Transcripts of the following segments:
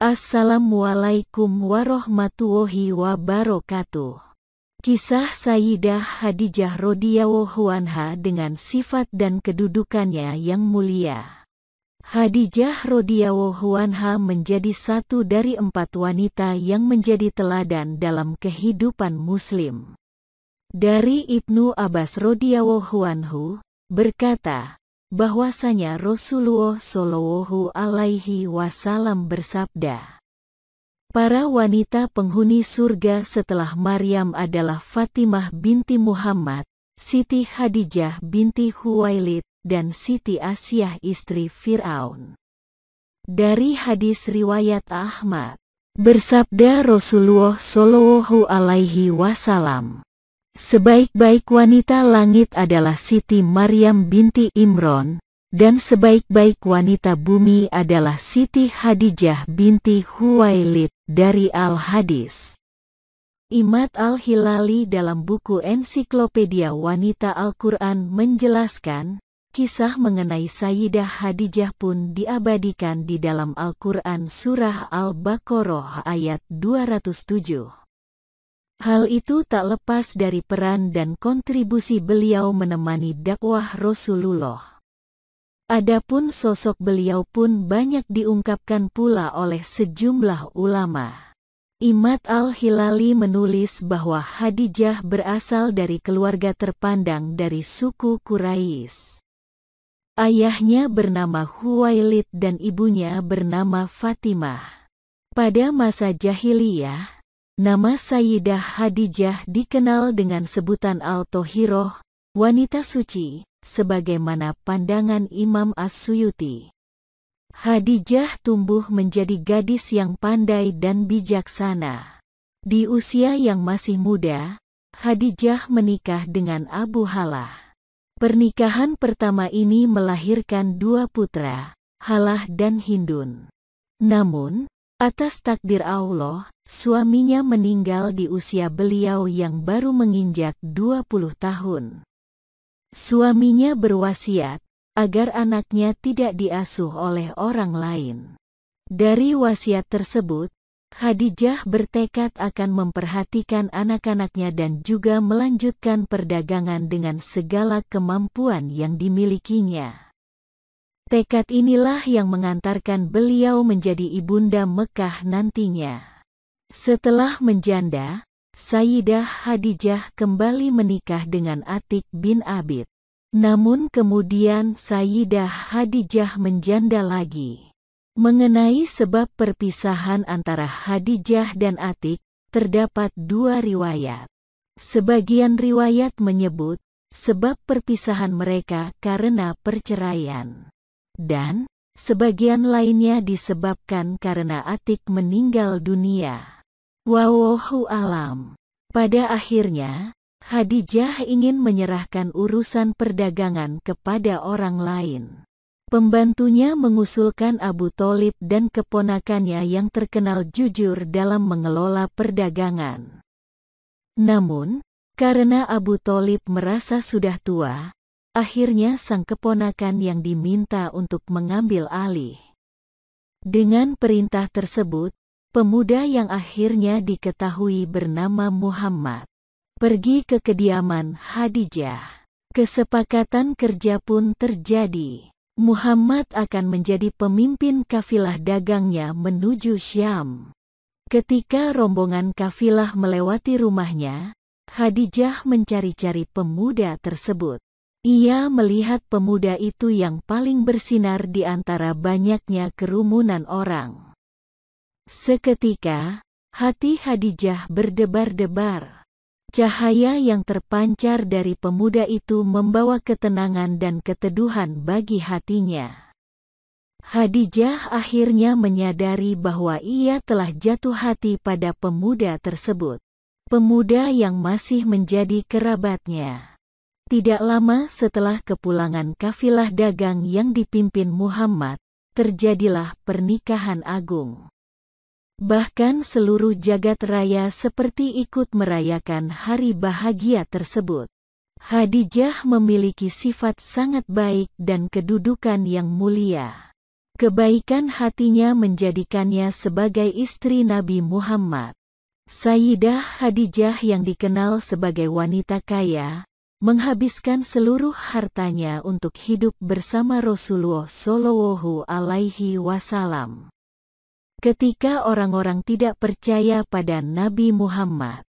Assalamualaikum warahmatullahi wabarakatuh. Kisah Sayyidah Hadijah radhiyallahu anha dengan sifat dan kedudukannya yang mulia. Hadijah radhiyallahu anha menjadi satu dari empat wanita yang menjadi teladan dalam kehidupan muslim. Dari Ibnu Abbas radhiyallahu anhu berkata, bahwasanya Rasulullah Shallallahu Alaihi Wasallam bersabda, Para wanita penghuni surga setelah Maryam adalah Fatimah binti Muhammad, Siti Khadijah binti Huwailid, dan Siti Asiyah istri Fir'aun. Dari hadis riwayat Ahmad, bersabda Rasulullah Shallallahu Alaihi Wasallam, Sebaik-baik wanita langit adalah Siti Maryam binti Imron, dan sebaik-baik wanita bumi adalah Siti Hadijah binti Huwailid dari Al-Hadis. Imad Al-Hilali dalam buku Ensiklopedia Wanita Al-Quran menjelaskan, kisah mengenai Sayyidah Hadijah pun diabadikan di dalam Al-Quran Surah Al-Baqarah ayat 207. Hal itu tak lepas dari peran dan kontribusi beliau menemani dakwah Rasulullah. Adapun sosok beliau pun banyak diungkapkan pula oleh sejumlah ulama. Imad al-Hilali menulis bahwa Hadijah berasal dari keluarga terpandang dari suku Quraisy. Ayahnya bernama Huwailid dan ibunya bernama Fatimah. Pada masa jahiliyah, Nama Sayyidah Hadijah dikenal dengan sebutan Al-Tohiroh, wanita suci, sebagaimana pandangan Imam As-Suyuti. Hadijah tumbuh menjadi gadis yang pandai dan bijaksana. Di usia yang masih muda, Hadijah menikah dengan Abu Halah. Pernikahan pertama ini melahirkan dua putra, Halah dan Hindun. Namun, atas takdir Allah, Suaminya meninggal di usia beliau yang baru menginjak 20 tahun. Suaminya berwasiat agar anaknya tidak diasuh oleh orang lain. Dari wasiat tersebut, Khadijah bertekad akan memperhatikan anak-anaknya dan juga melanjutkan perdagangan dengan segala kemampuan yang dimilikinya. Tekad inilah yang mengantarkan beliau menjadi ibunda Mekah nantinya. Setelah menjanda, Sayyidah Hadijah kembali menikah dengan Atik bin Abid. Namun kemudian Sayyidah Hadijah menjanda lagi. Mengenai sebab perpisahan antara Hadijah dan Atik, terdapat dua riwayat. Sebagian riwayat menyebut sebab perpisahan mereka karena perceraian. Dan, sebagian lainnya disebabkan karena Atik meninggal dunia. Wawohu alam. Pada akhirnya, Khadijah ingin menyerahkan urusan perdagangan kepada orang lain. Pembantunya mengusulkan Abu Talib dan keponakannya yang terkenal jujur dalam mengelola perdagangan. Namun, karena Abu Talib merasa sudah tua, akhirnya sang keponakan yang diminta untuk mengambil alih. Dengan perintah tersebut, pemuda yang akhirnya diketahui bernama Muhammad, pergi ke kediaman Hadijah. Kesepakatan kerja pun terjadi. Muhammad akan menjadi pemimpin kafilah dagangnya menuju Syam. Ketika rombongan kafilah melewati rumahnya, Khadijah mencari-cari pemuda tersebut. Ia melihat pemuda itu yang paling bersinar di antara banyaknya kerumunan orang. Seketika, hati Khadijah berdebar-debar. Cahaya yang terpancar dari pemuda itu membawa ketenangan dan keteduhan bagi hatinya. Khadijah akhirnya menyadari bahwa ia telah jatuh hati pada pemuda tersebut. Pemuda yang masih menjadi kerabatnya. Tidak lama setelah kepulangan kafilah dagang yang dipimpin Muhammad, terjadilah pernikahan agung. Bahkan seluruh jagat raya seperti ikut merayakan hari bahagia tersebut. Hadijah memiliki sifat sangat baik dan kedudukan yang mulia. Kebaikan hatinya menjadikannya sebagai istri Nabi Muhammad. Sayyidah Hadijah yang dikenal sebagai wanita kaya, menghabiskan seluruh hartanya untuk hidup bersama Rasulullah Shallallahu alaihi wasallam. Ketika orang-orang tidak percaya pada Nabi Muhammad,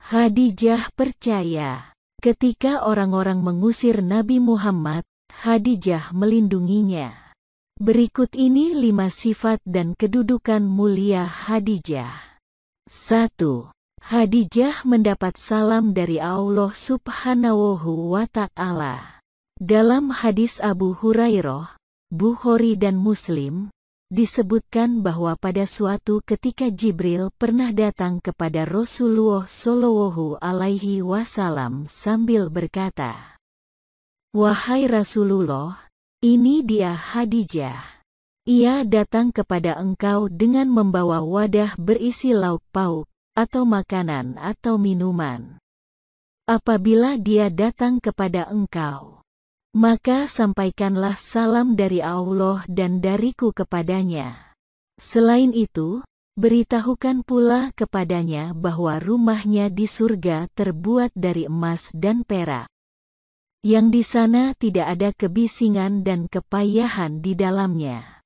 Khadijah percaya. Ketika orang-orang mengusir Nabi Muhammad, Khadijah melindunginya. Berikut ini lima sifat dan kedudukan mulia Khadijah. 1. Khadijah mendapat salam dari Allah Subhanahu wa Ta'ala. Dalam hadis Abu Hurairah, Bukhari dan Muslim, disebutkan bahwa pada suatu ketika Jibril pernah datang kepada Rasulullah Shallallahu alaihi wasallam sambil berkata, "Wahai Rasulullah, ini dia Hadijah." Ia datang kepada engkau dengan membawa wadah berisi lauk pauk, atau makanan atau minuman. Apabila dia datang kepada engkau, maka sampaikanlah salam dari Allah dan dariku kepadanya. Selain itu, beritahukan pula kepadanya bahwa rumahnya di surga terbuat dari emas dan perak. Yang di sana tidak ada kebisingan dan kepayahan di dalamnya.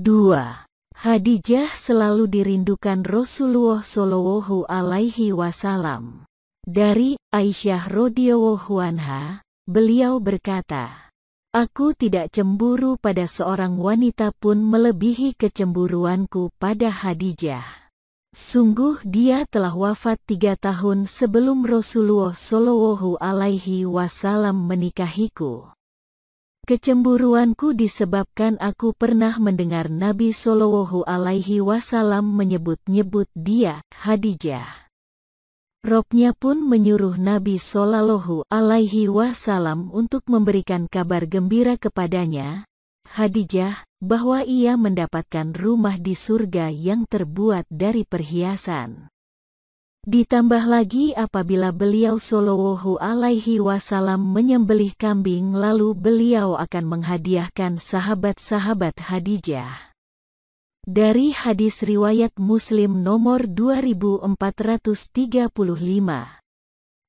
2. Hadijah selalu dirindukan Rasulullah Shallallahu Alaihi Wasallam. Dari Aisyah radhiyallahu anha, Beliau berkata, Aku tidak cemburu pada seorang wanita pun melebihi kecemburuanku pada Hadijah. Sungguh dia telah wafat tiga tahun sebelum Rasulullah Shallallahu Alaihi Wasallam menikahiku. Kecemburuanku disebabkan aku pernah mendengar Nabi Shallallahu Alaihi Wasallam menyebut-nyebut dia, Hadijah. Roknya pun menyuruh Nabi Sallallahu Alaihi Wasallam untuk memberikan kabar gembira kepadanya, Hadijah, bahwa ia mendapatkan rumah di surga yang terbuat dari perhiasan. Ditambah lagi apabila beliau Sallallahu Alaihi Wasallam menyembelih kambing lalu beliau akan menghadiahkan sahabat-sahabat Hadijah. Dari hadis riwayat Muslim nomor 2435,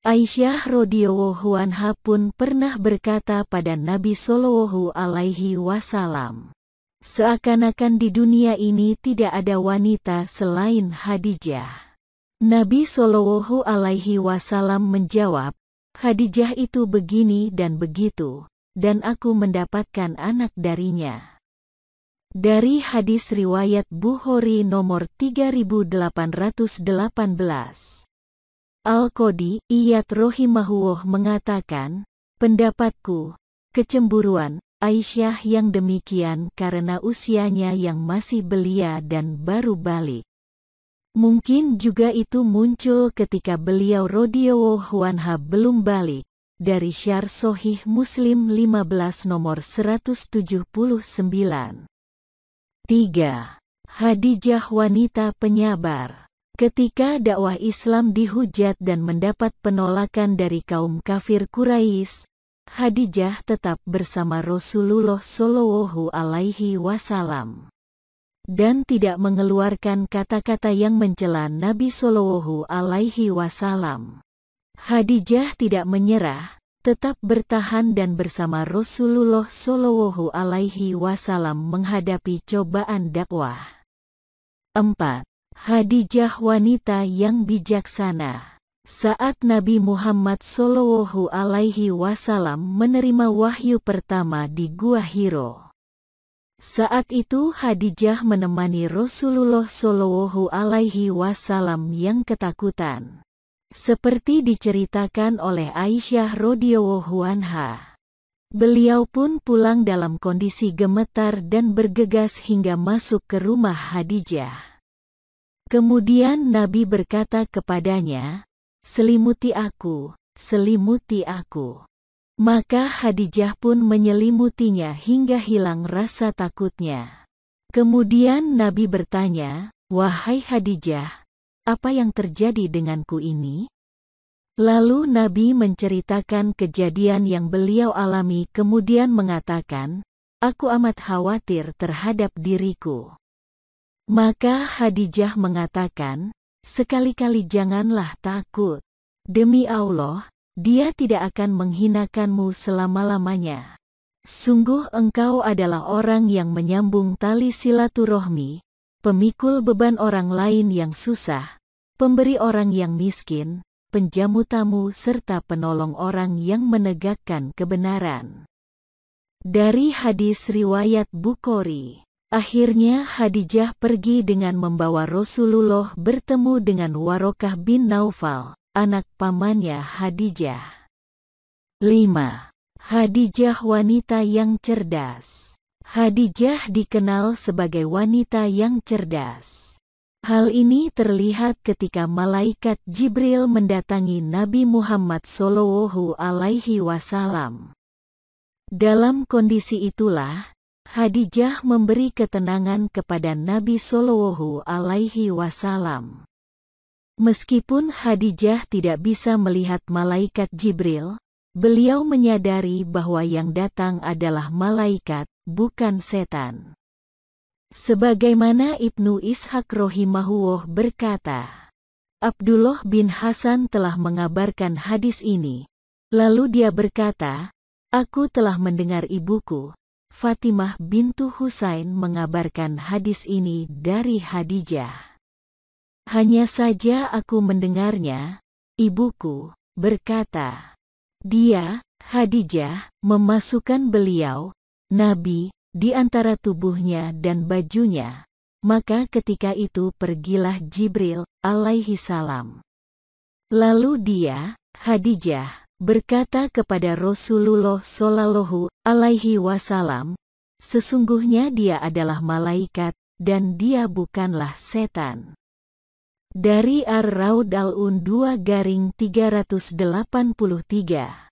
Aisyah radhiyallahu anha pun pernah berkata pada Nabi Shallallahu alaihi wasallam, seakan-akan di dunia ini tidak ada wanita selain Khadijah. Nabi Shallallahu alaihi wasallam menjawab, Khadijah itu begini dan begitu, dan aku mendapatkan anak darinya. Dari hadis riwayat Bukhari nomor 3818, Al-Qadi Iyad Rohimahuwah mengatakan, Pendapatku, kecemburuan, Aisyah yang demikian karena usianya yang masih belia dan baru balik. Mungkin juga itu muncul ketika beliau Rodiowo Huanha belum balik dari Syar Sohih Muslim 15 nomor 179. 3. Hadijah wanita penyabar Ketika dakwah Islam dihujat dan mendapat penolakan dari kaum kafir Quraisy, Hadijah tetap bersama Rasulullah Shallallahu alaihi wasallam dan tidak mengeluarkan kata-kata yang mencela Nabi Shallallahu alaihi wasallam. Hadijah tidak menyerah tetap bertahan dan bersama Rasulullah Shallallahu Alaihi Wasallam menghadapi cobaan dakwah. 4. Hadijah wanita yang bijaksana. Saat Nabi Muhammad Shallallahu Alaihi Wasallam menerima wahyu pertama di Gua Hiro. Saat itu Hadijah menemani Rasulullah Shallallahu Alaihi Wasallam yang ketakutan. Seperti diceritakan oleh Aisyah Rodiowohu Anha, beliau pun pulang dalam kondisi gemetar dan bergegas hingga masuk ke rumah Hadijah. Kemudian Nabi berkata kepadanya, Selimuti aku, selimuti aku. Maka Hadijah pun menyelimutinya hingga hilang rasa takutnya. Kemudian Nabi bertanya, Wahai Hadijah, apa yang terjadi denganku ini? Lalu Nabi menceritakan kejadian yang beliau alami kemudian mengatakan, Aku amat khawatir terhadap diriku. Maka Hadijah mengatakan, Sekali-kali janganlah takut. Demi Allah, dia tidak akan menghinakanmu selama-lamanya. Sungguh engkau adalah orang yang menyambung tali silaturahmi, pemikul beban orang lain yang susah, pemberi orang yang miskin, penjamu tamu serta penolong orang yang menegakkan kebenaran. Dari hadis riwayat Bukhari, akhirnya Hadijah pergi dengan membawa Rasulullah bertemu dengan Warokah bin Naufal, anak pamannya Hadijah. 5. Hadijah wanita yang cerdas. Hadijah dikenal sebagai wanita yang cerdas. Hal ini terlihat ketika malaikat Jibril mendatangi Nabi Muhammad SAW. alaihi wasallam. Dalam kondisi itulah Hadijah memberi ketenangan kepada Nabi SAW. alaihi wasallam. Meskipun Hadijah tidak bisa melihat malaikat Jibril, beliau menyadari bahwa yang datang adalah malaikat bukan setan. Sebagaimana Ibnu Ishaq rohimahuwoh berkata, Abdullah bin Hasan telah mengabarkan hadis ini. Lalu dia berkata, Aku telah mendengar ibuku, Fatimah bintu Husain mengabarkan hadis ini dari Hadijah. Hanya saja aku mendengarnya, ibuku, berkata. Dia, Hadijah, memasukkan beliau, Nabi, di antara tubuhnya dan bajunya. Maka ketika itu pergilah Jibril alaihi salam. Lalu dia, Khadijah, berkata kepada Rasulullah sallallahu alaihi wasallam, sesungguhnya dia adalah malaikat dan dia bukanlah setan. Dari Ar-Raud Al-Un 2 garing 383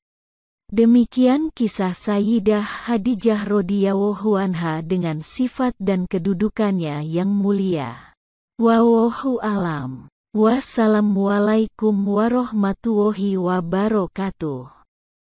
Demikian kisah Sayyidah Hadijah radhiyallahu anha dengan sifat dan kedudukannya yang mulia. Wawohu alam. Wassalamualaikum warahmatullahi wabarakatuh.